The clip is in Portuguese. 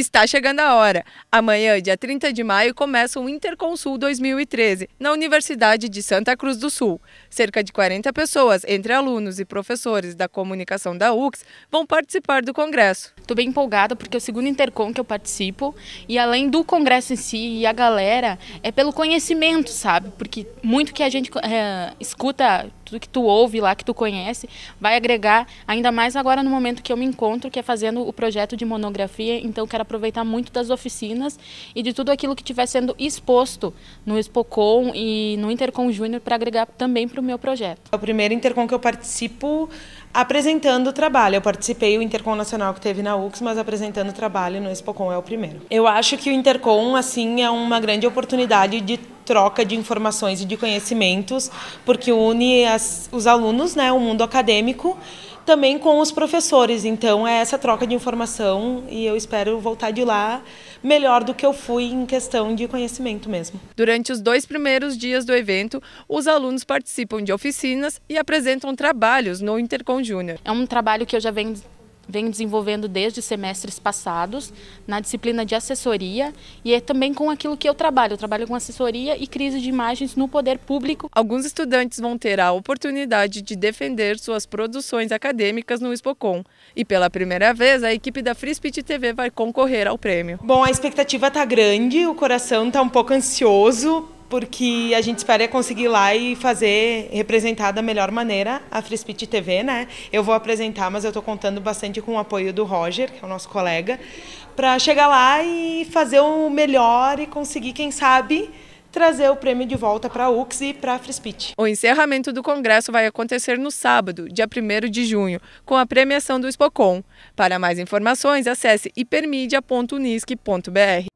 Está chegando a hora. Amanhã, dia 30 de maio, começa o Interconsul 2013, na Universidade de Santa Cruz do Sul. Cerca de 40 pessoas, entre alunos e professores da comunicação da UX, vão participar do congresso. Estou bem empolgada porque é o segundo Intercom que eu participo e além do congresso em si e a galera, é pelo conhecimento, sabe? Porque muito que a gente é, escuta tudo que tu ouve lá, que tu conhece, vai agregar ainda mais agora no momento que eu me encontro, que é fazendo o projeto de monografia. Então, quero aproveitar muito das oficinas e de tudo aquilo que estiver sendo exposto no Expocom e no Intercom Júnior para agregar também para o meu projeto. É o primeiro Intercom que eu participo apresentando o trabalho. Eu participei do Intercom Nacional que teve na UX, mas apresentando o trabalho no Expocom é o primeiro. Eu acho que o Intercom, assim, é uma grande oportunidade de troca de informações e de conhecimentos, porque une as, os alunos, né, o mundo acadêmico, também com os professores. Então é essa troca de informação e eu espero voltar de lá melhor do que eu fui em questão de conhecimento mesmo. Durante os dois primeiros dias do evento, os alunos participam de oficinas e apresentam trabalhos no Intercom Júnior. É um trabalho que eu já venho venho desenvolvendo desde semestres passados na disciplina de assessoria e é também com aquilo que eu trabalho. Eu trabalho com assessoria e crise de imagens no poder público. Alguns estudantes vão ter a oportunidade de defender suas produções acadêmicas no Expocom e pela primeira vez a equipe da Frisbee TV vai concorrer ao prêmio. Bom, a expectativa está grande, o coração está um pouco ansioso porque a gente espera conseguir lá e fazer representar da melhor maneira a Frespit TV, né? Eu vou apresentar, mas eu estou contando bastante com o apoio do Roger, que é o nosso colega, para chegar lá e fazer o melhor e conseguir, quem sabe, trazer o prêmio de volta para a UX e para a Frispit. O encerramento do congresso vai acontecer no sábado, dia 1 de junho, com a premiação do Spocom. Para mais informações, acesse hipermedia.unisc.br.